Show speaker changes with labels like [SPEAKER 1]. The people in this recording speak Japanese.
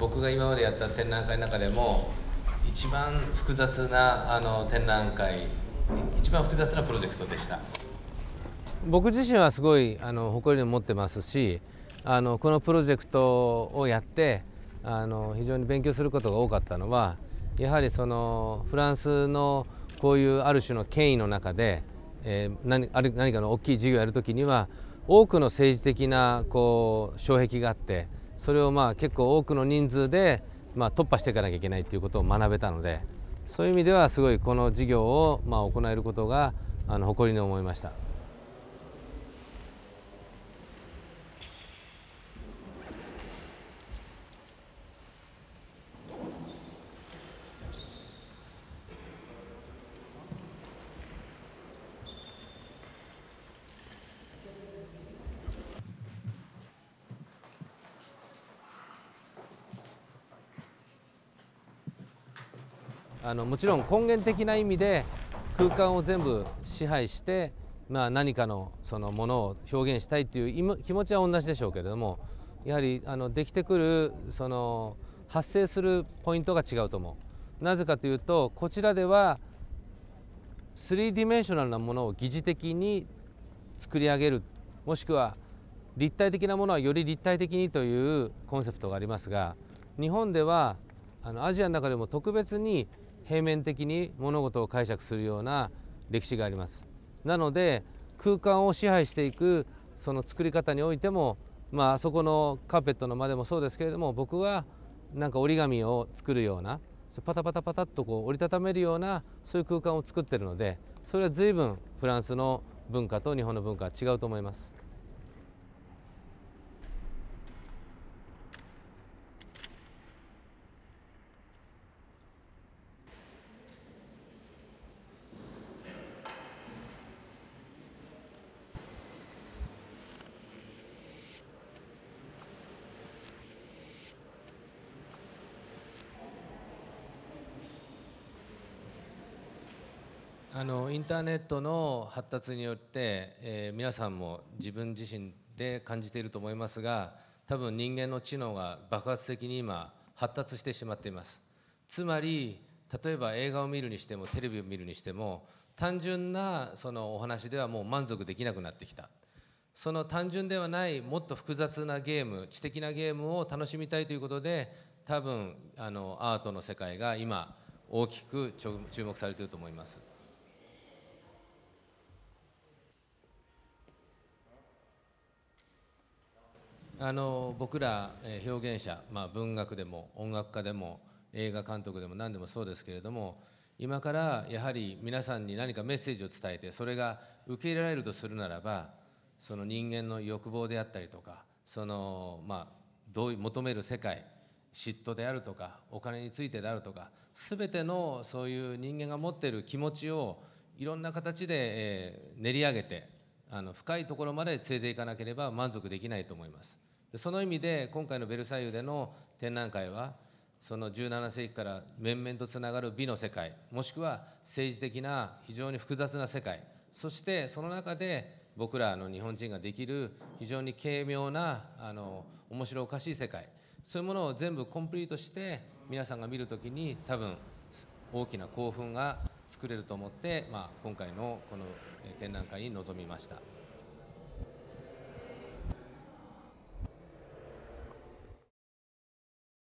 [SPEAKER 1] 僕が今までやった展覧会の中でも一番複雑なあの展覧会一番複雑なプロジェクトでした僕自身はすごいあの誇りに持ってますしあのこのプロジェクトをやってあの非常に勉強することが多かったのはやはりそのフランスのこういうある種の権威の中で、えー、何あ何かの大きい事業をやるときには多くの政治的なこう障壁があってそれをまあ結構多くの人数でまあ突破していかなきゃいけないということを学べたのでそういう意味ではすごいこの事業をまあ行えることがあの誇りに思いました。あのもちろん根源的な意味で空間を全部支配して、まあ、何かのそのものを表現したいっていう気持ちは同じでしょうけれどもやはりあのできてくるその発生するポイントが違うと思う。なぜかというとこちらでは3ディメンショナルなものを疑似的に作り上げるもしくは立体的なものはより立体的にというコンセプトがありますが日本ではあのアジアの中でも特別に平面的に物事を解釈するような歴史があります。なので空間を支配していくその作り方においても、まあそこのカーペットの間でもそうですけれども僕はなんか折り紙を作るようなパタパタパタっとこう折りたためるようなそういう空間を作ってるのでそれは随分フランスの文化と日本の文化は違うと思います。あのインターネットの発達によって、えー、皆さんも自分自身で感じていると思いますが多分人間の知能が爆発的に今発達してしまっていますつまり例えば映画を見るにしてもテレビを見るにしても単純なそのお話ではもう満足できなくなってきたその単純ではないもっと複雑なゲーム知的なゲームを楽しみたいということで多分あのアートの世界が今大きく注目されていると思います。あの僕ら表現者、まあ、文学でも音楽家でも映画監督でも何でもそうですけれども今からやはり皆さんに何かメッセージを伝えてそれが受け入れられるとするならばその人間の欲望であったりとかその、まあ、どう求める世界嫉妬であるとかお金についてであるとか全てのそういう人間が持っている気持ちをいろんな形で、え練り上げてあの深いところまで連れていかなければ満足できないと思います。でその意味で今回の「ベルサイユ」での展覧会はその17世紀から面々とつながる美の世界もしくは政治的な非常に複雑な世界そしてその中で僕らの日本人ができる非常に軽妙なあの面白おかしい世界そういうものを全部コンプリートして皆さんが見るときに多分大きな興奮が作れると思って、まあ、今回のこの展覧会に臨みました。